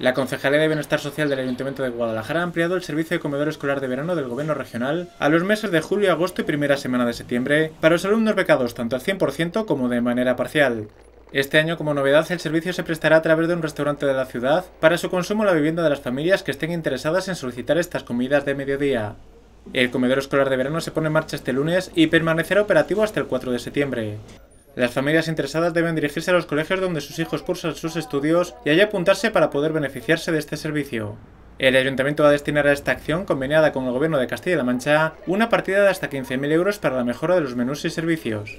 La Concejalía de Bienestar Social del Ayuntamiento de Guadalajara ha ampliado el servicio de comedor escolar de verano del Gobierno regional a los meses de julio, agosto y primera semana de septiembre para los alumnos becados tanto al 100% como de manera parcial. Este año, como novedad, el servicio se prestará a través de un restaurante de la ciudad para su consumo en la vivienda de las familias que estén interesadas en solicitar estas comidas de mediodía. El comedor escolar de verano se pone en marcha este lunes y permanecerá operativo hasta el 4 de septiembre. Las familias interesadas deben dirigirse a los colegios donde sus hijos cursan sus estudios y allí apuntarse para poder beneficiarse de este servicio. El ayuntamiento va a destinar a esta acción, conveniada con el gobierno de Castilla-La Mancha, una partida de hasta 15.000 euros para la mejora de los menús y servicios.